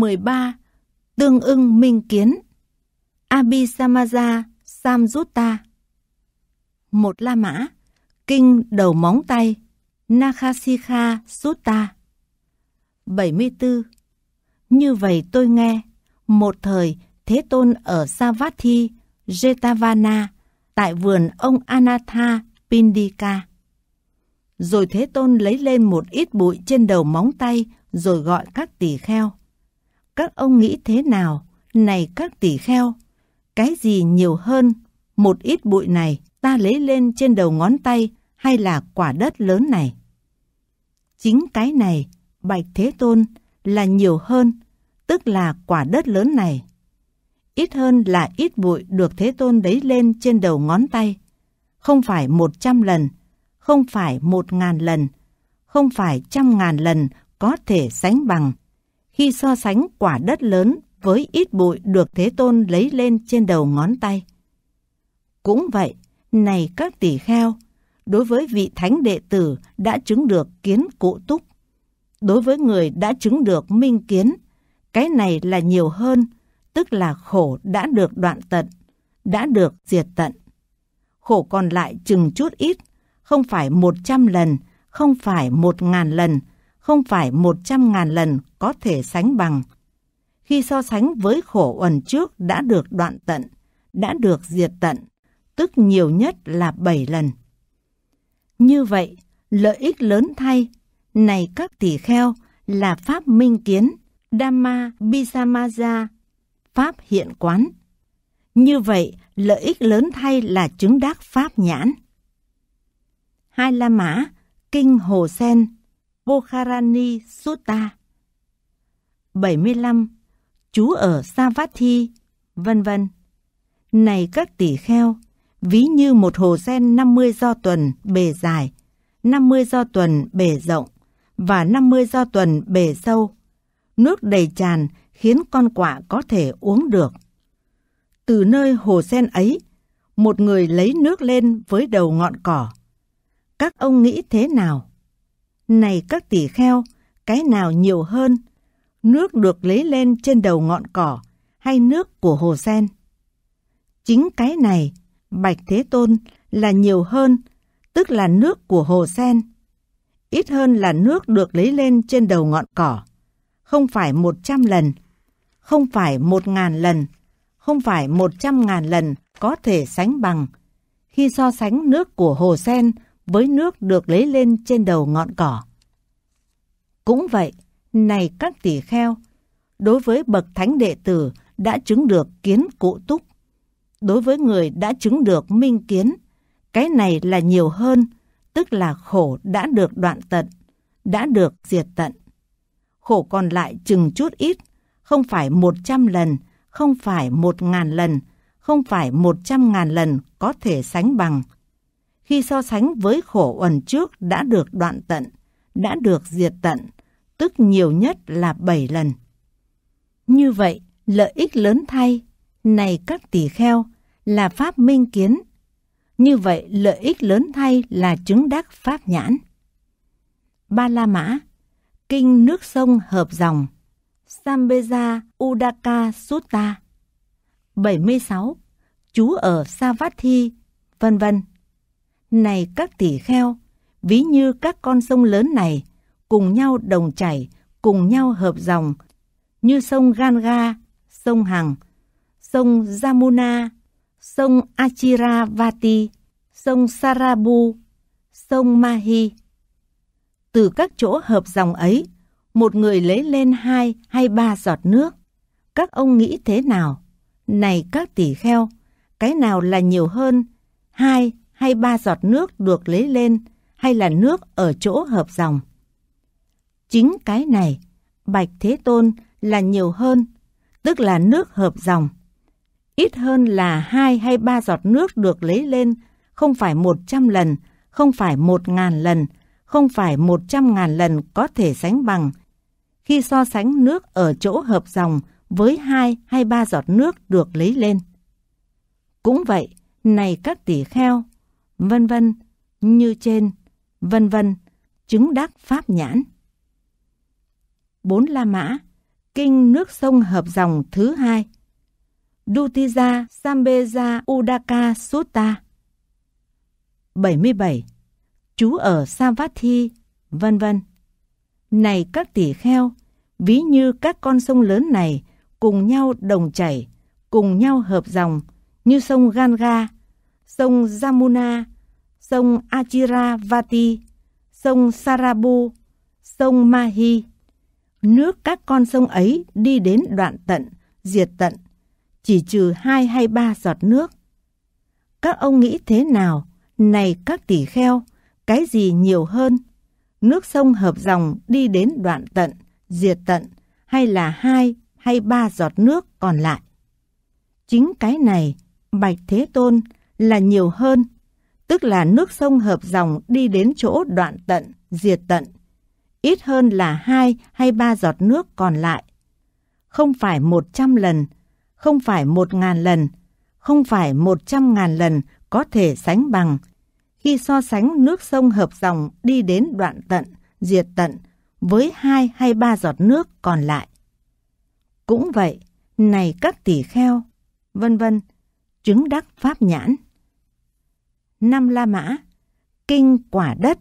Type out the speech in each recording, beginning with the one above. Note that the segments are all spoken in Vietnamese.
13 Tương ưng minh kiến Abhisamaja Samjutta Một La Mã Kinh đầu móng tay Nakhasika Sutta 74 Như vậy tôi nghe Một thời Thế Tôn ở Savatthi Jetavana Tại vườn ông Anatha Pindika Rồi Thế Tôn lấy lên một ít bụi trên đầu móng tay Rồi gọi các tỷ kheo các ông nghĩ thế nào? Này các tỷ kheo, cái gì nhiều hơn? Một ít bụi này ta lấy lên trên đầu ngón tay hay là quả đất lớn này? Chính cái này, Bạch Thế Tôn, là nhiều hơn, tức là quả đất lớn này. Ít hơn là ít bụi được Thế Tôn lấy lên trên đầu ngón tay. Không phải một trăm lần, không phải một ngàn lần, không phải trăm ngàn lần có thể sánh bằng khi so sánh quả đất lớn với ít bụi được Thế Tôn lấy lên trên đầu ngón tay. Cũng vậy, này các tỷ kheo, đối với vị thánh đệ tử đã chứng được kiến cụ túc. Đối với người đã chứng được minh kiến, cái này là nhiều hơn, tức là khổ đã được đoạn tận, đã được diệt tận. Khổ còn lại chừng chút ít, không phải một trăm lần, không phải một ngàn lần, không phải một trăm ngàn lần có thể sánh bằng. Khi so sánh với khổ uẩn trước đã được đoạn tận, đã được diệt tận, tức nhiều nhất là bảy lần. Như vậy, lợi ích lớn thay, này các tỷ kheo là Pháp Minh Kiến, Dhamma Bisamaja, Pháp Hiện Quán. Như vậy, lợi ích lớn thay là chứng đắc Pháp Nhãn. Hai La Mã, Kinh Hồ Sen Bokharani Sutta 75. Chú ở Savatthi, vân vân. Này các tỷ kheo, ví như một hồ sen 50 do tuần bề dài, 50 do tuần bề rộng và 50 do tuần bề sâu. Nước đầy tràn khiến con quạ có thể uống được. Từ nơi hồ sen ấy, một người lấy nước lên với đầu ngọn cỏ. Các ông nghĩ thế nào? Này các tỷ kheo, cái nào nhiều hơn? Nước được lấy lên trên đầu ngọn cỏ hay nước của hồ sen? Chính cái này, Bạch Thế Tôn là nhiều hơn, tức là nước của hồ sen. Ít hơn là nước được lấy lên trên đầu ngọn cỏ. Không phải một trăm lần, không phải một ngàn lần, không phải một trăm ngàn lần có thể sánh bằng. Khi so sánh nước của hồ sen với nước được lấy lên trên đầu ngọn cỏ. Cũng vậy, này các tỷ kheo, đối với bậc thánh đệ tử đã chứng được kiến cụ túc. Đối với người đã chứng được minh kiến, cái này là nhiều hơn, tức là khổ đã được đoạn tận, đã được diệt tận. Khổ còn lại chừng chút ít, không phải một trăm lần, không phải một ngàn lần, không phải một trăm ngàn lần có thể sánh bằng, khi so sánh với khổ uẩn trước đã được đoạn tận, đã được diệt tận, tức nhiều nhất là 7 lần. Như vậy, lợi ích lớn thay, này các tỷ kheo, là pháp minh kiến. Như vậy, lợi ích lớn thay là chứng đắc pháp nhãn. Ba La Mã Kinh nước sông hợp dòng Sambeja Udaka Sutta 76 Chú ở Savatthi, vân vân. Này các tỷ kheo, ví như các con sông lớn này, cùng nhau đồng chảy, cùng nhau hợp dòng, như sông Ganga, sông Hằng, sông Jamuna, sông Achiravati, sông Sarabu, sông Mahi. Từ các chỗ hợp dòng ấy, một người lấy lên hai hay ba giọt nước. Các ông nghĩ thế nào? Này các tỷ kheo, cái nào là nhiều hơn, hai hay ba giọt nước được lấy lên hay là nước ở chỗ hợp dòng. Chính cái này, Bạch Thế Tôn là nhiều hơn, tức là nước hợp dòng. Ít hơn là hai hay ba giọt nước được lấy lên, không phải một trăm lần, không phải một ngàn lần, không phải một trăm ngàn lần có thể sánh bằng. Khi so sánh nước ở chỗ hợp dòng với hai hay ba giọt nước được lấy lên. Cũng vậy, này các tỷ kheo, vân vân, như trên, vân vân, chứng đắc pháp nhãn. bốn La Mã, kinh nước sông hợp dòng thứ hai. Dutija Sambeja Udaka Sutta 77. Chú ở Savatthi, vân vân. Này các tỷ kheo, ví như các con sông lớn này cùng nhau đồng chảy, cùng nhau hợp dòng như sông Ganga, sông Jamuna, sông Achiravati, sông Sarabu, sông Mahi. Nước các con sông ấy đi đến đoạn tận, diệt tận, chỉ trừ hai hay ba giọt nước. Các ông nghĩ thế nào? Này các tỷ kheo, cái gì nhiều hơn? Nước sông hợp dòng đi đến đoạn tận, diệt tận, hay là hai hay ba giọt nước còn lại? Chính cái này, Bạch Thế Tôn, là nhiều hơn tức là nước sông hợp dòng đi đến chỗ đoạn tận, diệt tận, ít hơn là hai hay ba giọt nước còn lại. Không phải một trăm lần, không phải một ngàn lần, không phải một trăm ngàn lần có thể sánh bằng. Khi so sánh nước sông hợp dòng đi đến đoạn tận, diệt tận với hai hay ba giọt nước còn lại. Cũng vậy, này các tỷ kheo, vân vân, chứng đắc pháp nhãn. Năm La Mã, Kinh Quả Đất,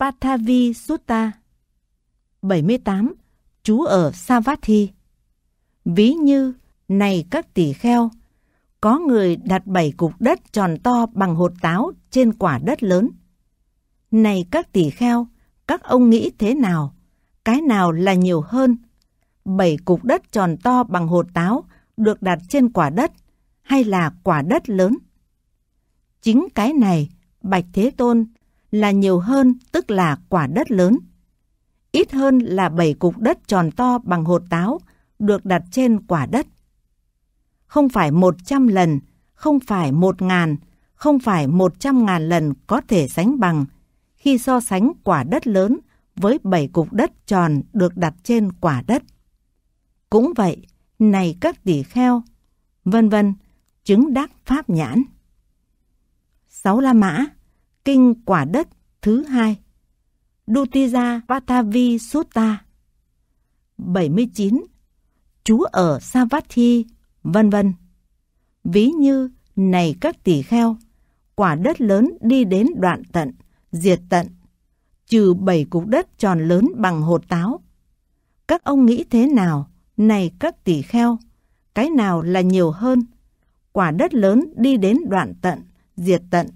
Pathavi Sutta. 78. Chú ở Savatthi. Ví như, này các tỷ kheo, có người đặt bảy cục đất tròn to bằng hột táo trên quả đất lớn. Này các tỷ kheo, các ông nghĩ thế nào? Cái nào là nhiều hơn? Bảy cục đất tròn to bằng hột táo được đặt trên quả đất hay là quả đất lớn? chính cái này, Bạch Thế Tôn, là nhiều hơn tức là quả đất lớn. Ít hơn là bảy cục đất tròn to bằng hột táo được đặt trên quả đất. Không phải một trăm lần, không phải một ngàn, không phải một trăm ngàn lần có thể sánh bằng khi so sánh quả đất lớn với bảy cục đất tròn được đặt trên quả đất. Cũng vậy, này các tỷ kheo, vân vân, chứng đắc pháp nhãn sáu La Mã, Kinh Quả Đất thứ hai, Dutija Vatavi Sutta, 79, Chú ở Savatthi, vân vân. Ví như này các tỷ kheo, quả đất lớn đi đến đoạn tận, diệt tận, trừ bảy cục đất tròn lớn bằng hột táo. Các ông nghĩ thế nào, này các tỷ kheo, cái nào là nhiều hơn? Quả đất lớn đi đến đoạn tận, diệt tận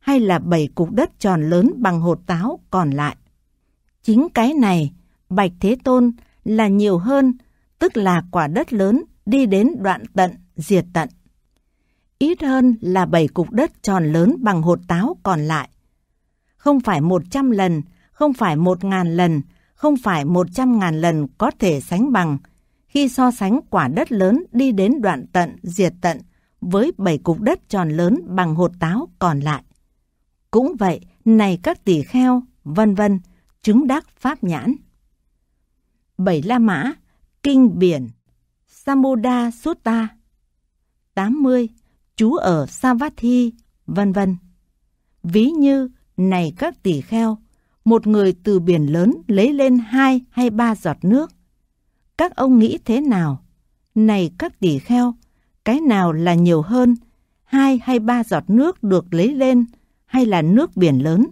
hay là bảy cục đất tròn lớn bằng hột táo còn lại. Chính cái này, Bạch Thế Tôn là nhiều hơn, tức là quả đất lớn đi đến đoạn tận, diệt tận. Ít hơn là bảy cục đất tròn lớn bằng hột táo còn lại. Không phải một trăm lần, không phải một ngàn lần, không phải một trăm ngàn lần có thể sánh bằng khi so sánh quả đất lớn đi đến đoạn tận, diệt tận với bảy cục đất tròn lớn bằng hột táo còn lại. Cũng vậy, này các tỷ kheo, vân vân, chứng đắc pháp nhãn. Bảy La Mã, Kinh Biển, Samuda Sutta, 80, Chú ở Savatthi, vân vân. Ví như, này các tỷ kheo, một người từ biển lớn lấy lên hai hay ba giọt nước. Các ông nghĩ thế nào? Này các tỷ kheo, cái nào là nhiều hơn, hai hay ba giọt nước được lấy lên hay là nước biển lớn.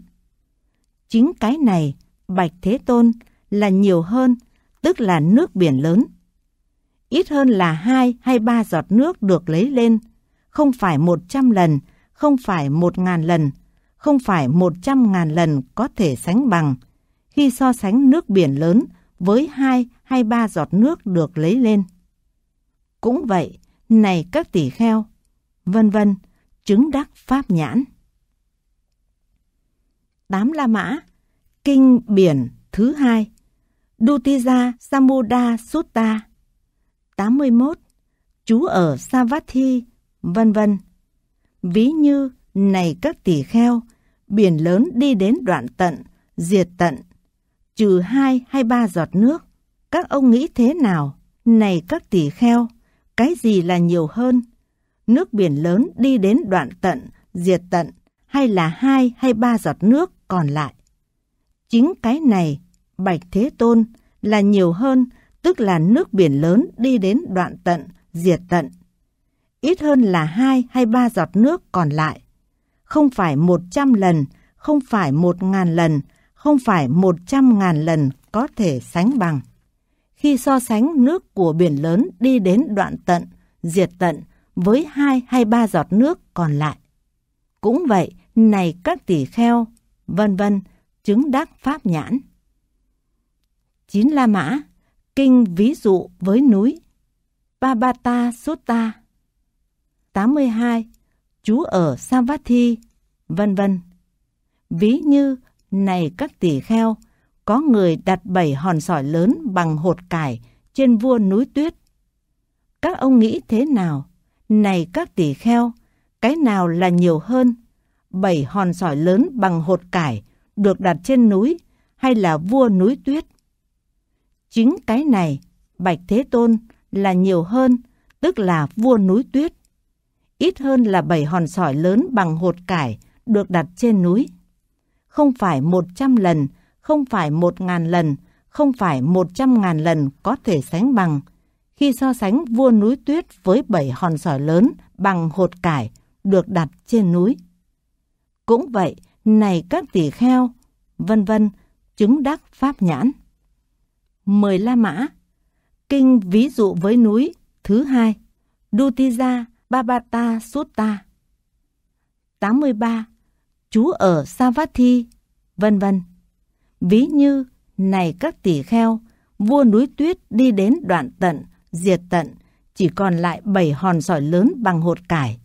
Chính cái này, Bạch Thế Tôn là nhiều hơn, tức là nước biển lớn. Ít hơn là hai hay ba giọt nước được lấy lên, không phải một trăm lần, không phải một ngàn lần, không phải một trăm ngàn lần có thể sánh bằng. Khi so sánh nước biển lớn với hai hay ba giọt nước được lấy lên. Cũng vậy, này các tỷ kheo, vân vân, chứng đắc pháp nhãn. Tám La Mã, Kinh Biển thứ hai, Dutija Samuda Sutta, 81, chú ở Savatthi, vân vân. Ví như này các tỷ kheo, biển lớn đi đến đoạn tận, diệt tận, trừ hai hay ba giọt nước, các ông nghĩ thế nào? Này các tỷ kheo, cái gì là nhiều hơn? Nước biển lớn đi đến đoạn tận, diệt tận, hay là hai hay ba giọt nước còn lại? Chính cái này, Bạch Thế Tôn, là nhiều hơn, tức là nước biển lớn đi đến đoạn tận, diệt tận. Ít hơn là hai hay ba giọt nước còn lại. Không phải một trăm lần, không phải một ngàn lần, không phải một trăm ngàn lần có thể sánh bằng khi so sánh nước của biển lớn đi đến đoạn tận, diệt tận với hai hay ba giọt nước còn lại. Cũng vậy, này các tỷ kheo, vân vân, chứng đắc pháp nhãn. chín La Mã, kinh ví dụ với núi. Babata Sutta 82. Chú ở Savatthi, vân vân. Ví như này các tỷ kheo, có người đặt bảy hòn sỏi lớn bằng hột cải trên vua núi tuyết. Các ông nghĩ thế nào? Này các tỷ kheo, cái nào là nhiều hơn? Bảy hòn sỏi lớn bằng hột cải được đặt trên núi hay là vua núi tuyết? Chính cái này, Bạch Thế Tôn là nhiều hơn, tức là vua núi tuyết. Ít hơn là bảy hòn sỏi lớn bằng hột cải được đặt trên núi. Không phải một trăm lần không phải một ngàn lần, không phải một trăm ngàn lần có thể sánh bằng. Khi so sánh vua núi tuyết với bảy hòn sỏi lớn bằng hột cải được đặt trên núi. Cũng vậy, này các tỷ kheo, vân vân, chứng đắc pháp nhãn. 10 La Mã Kinh ví dụ với núi thứ hai Dutija Babata Sutta 83 Chú ở Savatthi, vân vân. Ví như, này các tỷ kheo, vua núi tuyết đi đến đoạn tận, diệt tận, chỉ còn lại bảy hòn sỏi lớn bằng hột cải.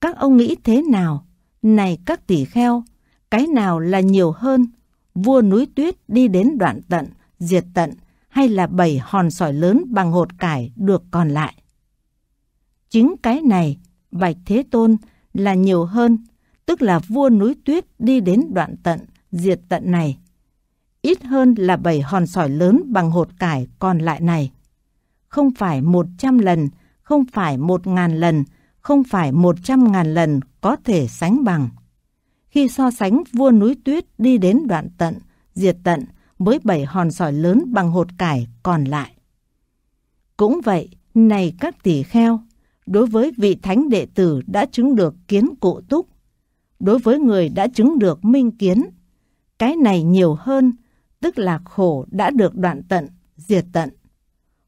Các ông nghĩ thế nào? Này các tỷ kheo, cái nào là nhiều hơn? Vua núi tuyết đi đến đoạn tận, diệt tận, hay là bảy hòn sỏi lớn bằng hột cải được còn lại? Chính cái này, Bạch Thế Tôn, là nhiều hơn, tức là vua núi tuyết đi đến đoạn tận, diệt tận này ít hơn là 7 hòn sỏi lớn bằng hột cải còn lại này. Không phải 100 lần, không phải 1.000 lần, không phải 100.000 lần có thể sánh bằng. Khi so sánh vua núi tuyết đi đến đoạn tận, diệt tận với 7 hòn sỏi lớn bằng hột cải còn lại. Cũng vậy, này các tỷ kheo, đối với vị thánh đệ tử đã chứng được kiến cụ túc, đối với người đã chứng được minh kiến, cái này nhiều hơn tức là khổ đã được đoạn tận, diệt tận.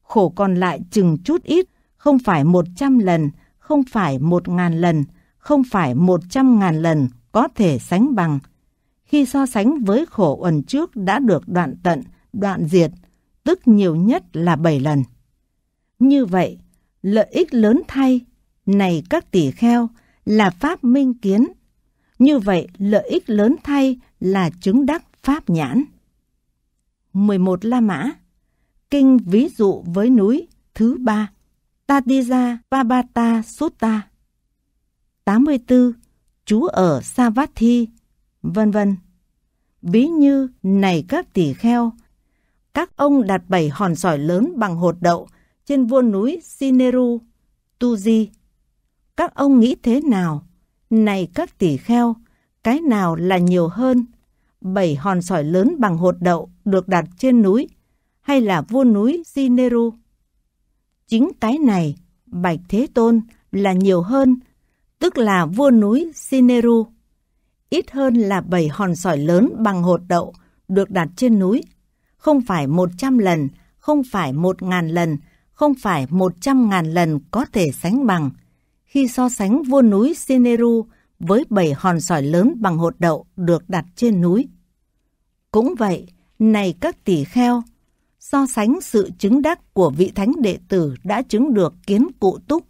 Khổ còn lại chừng chút ít, không phải một trăm lần, không phải một ngàn lần, không phải một trăm ngàn lần có thể sánh bằng. Khi so sánh với khổ uẩn trước đã được đoạn tận, đoạn diệt, tức nhiều nhất là bảy lần. Như vậy, lợi ích lớn thay, này các tỷ kheo, là pháp minh kiến. Như vậy, lợi ích lớn thay là chứng đắc pháp nhãn. 11 La Mã Kinh ví dụ với núi thứ ba Tatija Pabata Sutta 84. Chú ở Savatthi, vân vân. Ví như này các tỷ kheo, các ông đặt bảy hòn sỏi lớn bằng hột đậu trên vua núi Sineru, Tuji. Các ông nghĩ thế nào? Này các tỷ kheo, cái nào là nhiều hơn, bảy hòn sỏi lớn bằng hột đậu được đặt trên núi, hay là vua núi Sineru. Chính cái này, Bạch Thế Tôn là nhiều hơn, tức là vua núi Sineru. Ít hơn là bảy hòn sỏi lớn bằng hột đậu được đặt trên núi, không phải một trăm lần, không phải một ngàn lần, không phải một trăm ngàn lần có thể sánh bằng. Khi so sánh vua núi Sineru với bảy hòn sỏi lớn bằng hột đậu được đặt trên núi. Cũng vậy, này các tỷ kheo, so sánh sự chứng đắc của vị thánh đệ tử đã chứng được kiến cụ túc,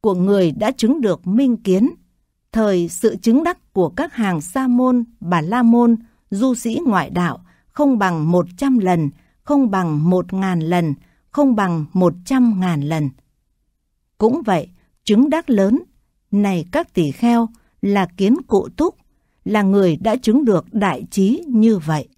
của người đã chứng được minh kiến, thời sự chứng đắc của các hàng sa môn, bà la môn, du sĩ ngoại đạo không bằng 100 lần, không bằng 1.000 lần, không bằng 100.000 lần. Cũng vậy, chứng đắc lớn, này các tỷ kheo, là kiến cụ túc, là người đã chứng được đại trí như vậy.